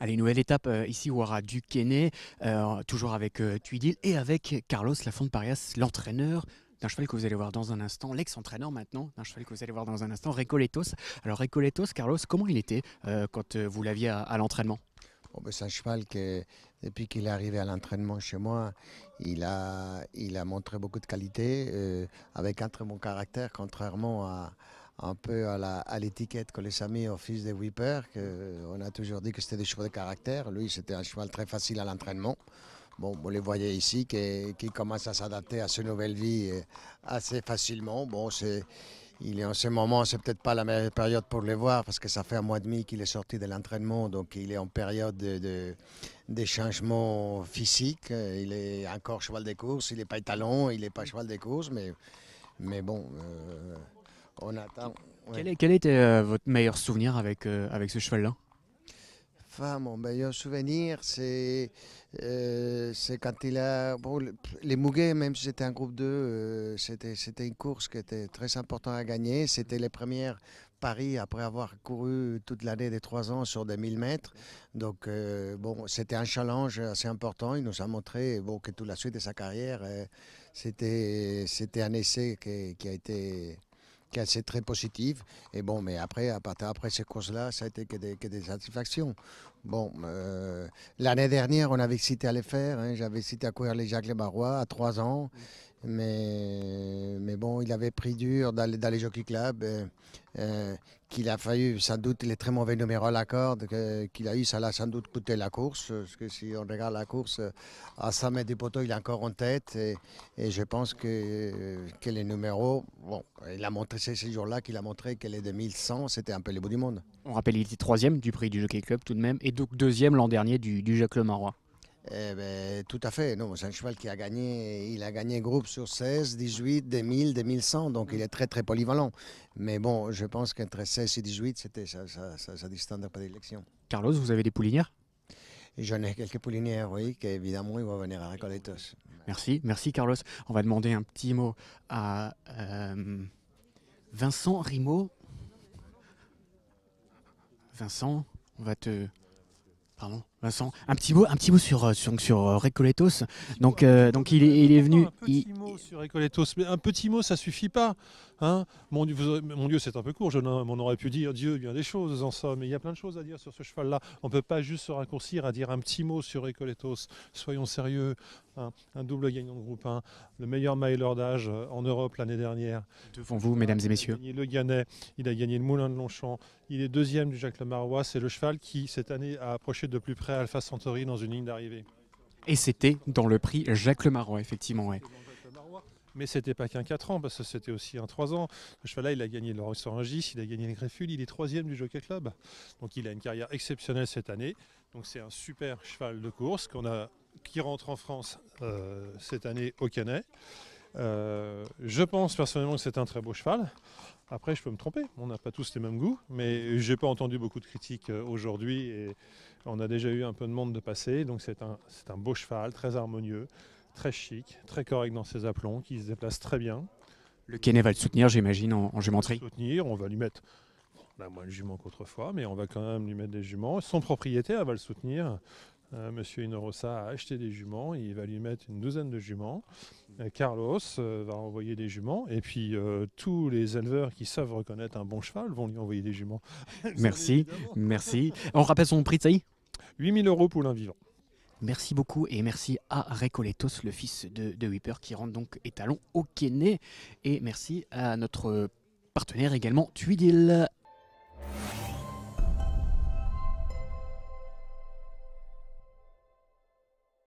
Allez, nouvelle étape euh, ici au Haras du toujours avec euh, et avec Carlos Lafont-Parias, l'entraîneur d'un cheval que vous allez voir dans un instant, l'ex-entraîneur maintenant d'un cheval que vous allez voir dans un instant, Recoletos. Alors Recoletos, Carlos, comment il était euh, quand euh, vous l'aviez à l'entraînement c'est un cheval que depuis qu'il est arrivé à l'entraînement chez moi, il a, il a montré beaucoup de qualité euh, avec un très bon caractère, contrairement à un peu à l'étiquette que les amis ont fils des Whippers, que euh, on a toujours dit que c'était des chevaux de caractère. Lui, c'était un cheval très facile à l'entraînement. Bon, vous les voyez ici, qui, commence à s'adapter à sa nouvelle vie euh, assez facilement. Bon, c'est il est en ce moment, c'est peut-être pas la meilleure période pour le voir parce que ça fait un mois et demi qu'il est sorti de l'entraînement, donc il est en période de, de, de changements physiques. Il est encore cheval des courses, il n'est pas étalon, il n'est pas cheval des courses, mais, mais bon, euh, on attend. Quel, était euh, votre meilleur souvenir avec, euh, avec ce cheval-là Enfin, mon meilleur souvenir, c'est euh, quand il a. les Mouguets, même si c'était un groupe 2, euh, c'était une course qui était très importante à gagner. C'était les premières Paris après avoir couru toute l'année des 3 ans sur des 1000 mètres. Donc, euh, bon, c'était un challenge assez important. Il nous a montré bon, que toute la suite de sa carrière, c'était un essai qui a été qui très positive. Et bon, mais après, à partir après ces courses-là, ça a été que des, satisfactions. Bon, euh, l'année dernière, on avait cité à les faire. Hein. J'avais cité à courir les Jacques Les Marois à trois ans. Mais, mais bon, il avait pris dur dans, les Jockey Club, euh, euh, qu'il a fallu sans doute les très mauvais numéros à la corde qu'il a eu, ça l'a sans doute coûté la course. Parce que si on regarde la course, euh, à 100 mètres des poteau, il est encore en tête. Et, je pense que, que, les numéros, bon, il a montré ces, jours-là qu'il a montré que les 2100, c'était un peu le bout du monde. On rappelle, il était troisième du prix du Jockey Club tout de même, et donc deuxième l'an dernier du, du Club Le Marois. Eh ben, tout à fait. Non, c'est un cheval qui a gagné, il a gagné groupe sur 16, 18, 2000, 2100. Donc, il est très, très polyvalent. Mais bon, je pense qu'entre 16 et 18, c'était ça ça pas ça Carlos, vous avez des poulinières J'en ai quelques poulinières, oui, qu'évidemment, ils vont venir à Recoletos. Merci, merci Carlos. On va demander un petit mot à euh, Vincent Rimaud. Vincent, on va te... Pardon Vincent, un petit mot, un petit mot sur, euh, sur, euh, Recoletos. Donc, euh, donc il est, il est venu. Un petit mot sur Recoletos, mais un petit mot, ça suffit pas. Hein mon, Dieu, c'est un peu court. Je on aurait pu dire Dieu, il y a des choses en somme, mais il y a plein de choses à dire sur ce cheval-là. On ne peut pas juste se raccourcir à dire un petit mot sur Recoletos. Soyons sérieux. Hein. un double gagnant de groupe 1, hein. le meilleur mailleur d'âge en Europe l'année dernière. Devant vous, mesdames et messieurs. Il a gagné le Gannet, il a gagné le Moulin de Longchamp. Il est deuxième du Jacques Lemarois. C'est le cheval qui cette année a approché de plus près Alpha Centauri dans une ligne d'arrivée. Et c'était dans le prix Jacques Le Lemarois, effectivement. Ouais. Mais c'était pas qu'un 4 ans, parce que c'était aussi un 3 ans. Ce cheval-là, il a gagné le Orangis, il a gagné le Grefful, il est troisième du Jockey Club. Donc il a une carrière exceptionnelle cette année. Donc c'est un super cheval de course qu'on a, qui rentre en France euh, cette année au Canet. Euh, je pense personnellement que c'est un très beau cheval. Après, je peux me tromper, on n'a pas tous les mêmes goûts, mais j'ai pas entendu beaucoup de critiques euh, aujourd'hui et on a déjà eu un peu de monde de passer, donc c'est un, un, beau cheval, très harmonieux, très chic, très correct dans ses aplombs, qui se déplace très bien. Le Kenne va le soutenir, j'imagine, en, en jumenterie. On va le soutenir, on va lui mettre on a bah, moins de juments qu'autrefois, mais on va quand même lui mettre des juments. Son propriétaire va le soutenir. Euh, monsieur Inorosa a acheté des juments, il va lui mettre une douzaine de juments. Euh, Carlos euh, va envoyer des juments, et puis tous les éleveurs qui savent reconnaître un bon cheval vont lui envoyer des juments. merci, merci. On rappelle son prix de saillie 8000 euros pour l'un vivant. Merci beaucoup et merci à Recoletos, le fils de, de Whipper, qui rentre donc étalon au Kenney. Et merci à notre partenaire également, Tuidil.